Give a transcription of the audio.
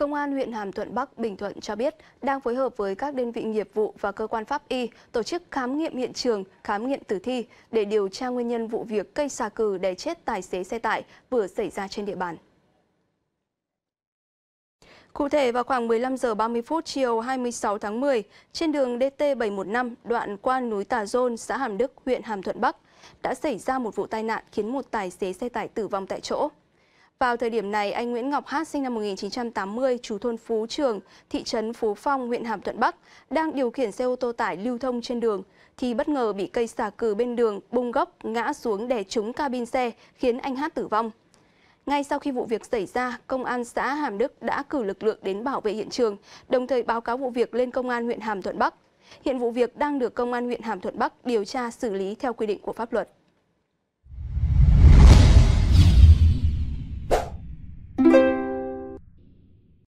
Công an huyện Hàm Thuận Bắc, Bình Thuận cho biết đang phối hợp với các đơn vị nghiệp vụ và cơ quan pháp y tổ chức khám nghiệm hiện trường, khám nghiệm tử thi để điều tra nguyên nhân vụ việc cây xà cừ đè chết tài xế xe tải vừa xảy ra trên địa bàn. Cụ thể vào khoảng 15 giờ 30 phút chiều 26 tháng 10, trên đường DT715 đoạn qua núi Tà Dôn, xã Hàm Đức, huyện Hàm Thuận Bắc, đã xảy ra một vụ tai nạn khiến một tài xế xe tải tử vong tại chỗ. Vào thời điểm này, anh Nguyễn Ngọc Hát sinh năm 1980, chú thôn Phú Trường, thị trấn Phú Phong, huyện Hàm Thuận Bắc, đang điều khiển xe ô tô tải lưu thông trên đường thì bất ngờ bị cây xà cừ bên đường bung gốc ngã xuống đè trúng cabin xe, khiến anh Hát tử vong. Ngay sau khi vụ việc xảy ra, Công an xã Hàm Đức đã cử lực lượng đến bảo vệ hiện trường, đồng thời báo cáo vụ việc lên Công an huyện Hàm Thuận Bắc. Hiện vụ việc đang được Công an huyện Hàm Thuận Bắc điều tra xử lý theo quy định của pháp luật.